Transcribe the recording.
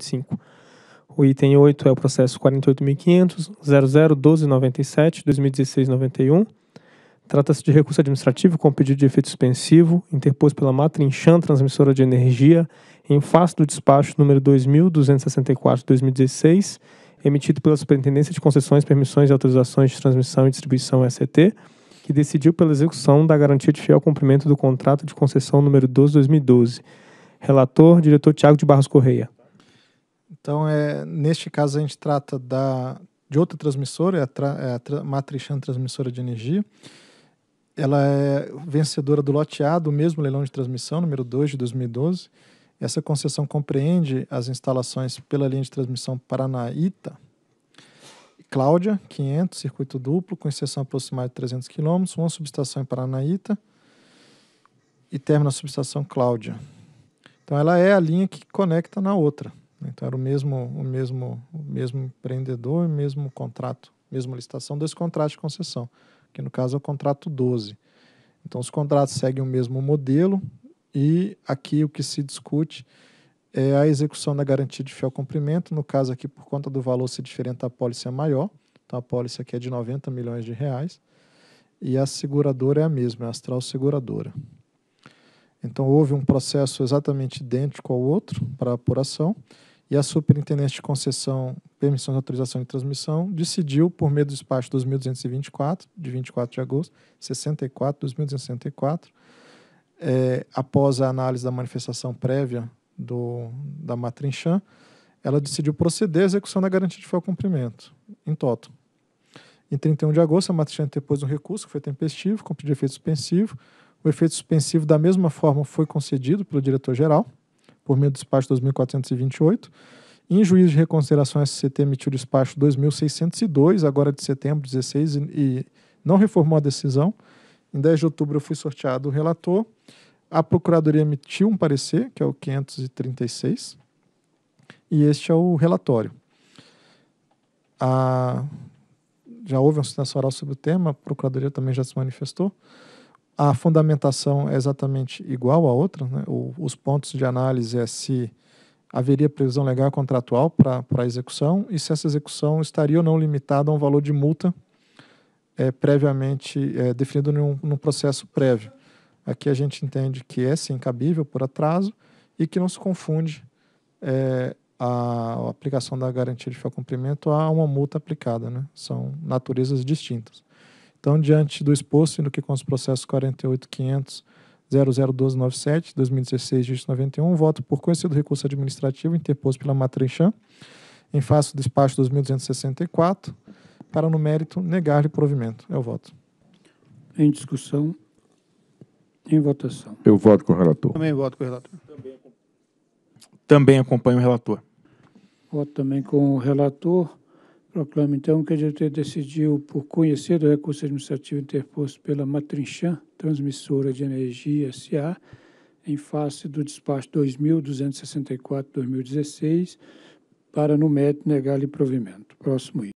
5. O item 8 é o processo 48.500.00.12.97.2016.91. Trata-se de recurso administrativo com pedido de efeito suspensivo, interposto pela Matrincham Transmissora de Energia, em face do despacho número 2264-2016, emitido pela Superintendência de Concessões, Permissões e Autorizações de Transmissão e Distribuição, S.T. que decidiu pela execução da garantia de fiel cumprimento do contrato de concessão número 12-2012. Relator, diretor Tiago de Barros Correia. Então, é, neste caso, a gente trata da, de outra transmissora, é a, tra, é a tra, Matrixan Transmissora de Energia. Ela é vencedora do lote A do mesmo leilão de transmissão, número 2 de 2012. Essa concessão compreende as instalações pela linha de transmissão Paranaíta, Cláudia, 500, circuito duplo, com extensão aproximada de 300 km, uma subestação em Paranaíta e termina a subestação Cláudia. Então, ela é a linha que conecta na outra. Né? Então era o mesmo, o mesmo, o mesmo empreendedor, o mesmo contrato, mesma licitação, dois contratos de concessão, que no caso é o contrato 12. Então os contratos seguem o mesmo modelo e aqui o que se discute é a execução da garantia de fiel cumprimento, no caso aqui por conta do valor se diferente a pólice é maior, então a pólice aqui é de 90 milhões de reais e a seguradora é a mesma, é a Astral Seguradora. Então houve um processo exatamente idêntico ao outro para apuração e a Superintendência de Concessão, Permissão de Autorização de Transmissão decidiu, por meio do despacho 2224, de 24 de agosto, 64, 2264, é, após a análise da manifestação prévia do, da Matrinxã, ela decidiu proceder à execução da garantia de fiel cumprimento, em toto. Em 31 de agosto, a Matrinxã interpôs um recurso que foi tempestivo, com pedido de efeito suspensivo. O efeito suspensivo, da mesma forma, foi concedido pelo diretor-geral, por meio do despacho 2428. Em juízo de reconsideração, a SCT emitiu o despacho 2602, agora de setembro 16, e não reformou a decisão. Em 10 de outubro, eu fui sorteado o relator. A Procuradoria emitiu um parecer, que é o 536, e este é o relatório. A... Ah, já houve uma sustentação oral sobre o tema, a Procuradoria também já se manifestou a fundamentação é exatamente igual à outra, né? o, os pontos de análise é se haveria previsão legal contratual para a execução e se essa execução estaria ou não limitada a um valor de multa é, previamente é, definido num, num, processo prévio. Aqui a gente entende que é sim cabível por atraso e que não se confunde é, a aplicação da garantia de fiel cumprimento a uma multa aplicada. Né? São naturezas distintas. Então, diante do exposto, no que com os processos 48500 001297, 2016, dígito 91, voto por conhecido recurso administrativo interposto pela Matrinchã, em face do despacho 2264, para no mérito negar-lhe provimento. Eu é voto. Em discussão. Em votação. Eu voto com o relator. Também voto com o relator. Também acompanho o relator. Voto também com o relator. Proclamo, então, que a diretoria decidiu, por conhecer do recurso administrativo interposto pela Matrinchan, transmissora de energia SA, em face do despacho 2264-2016, para, no mérito, negar-lhe provimento. Próximo item.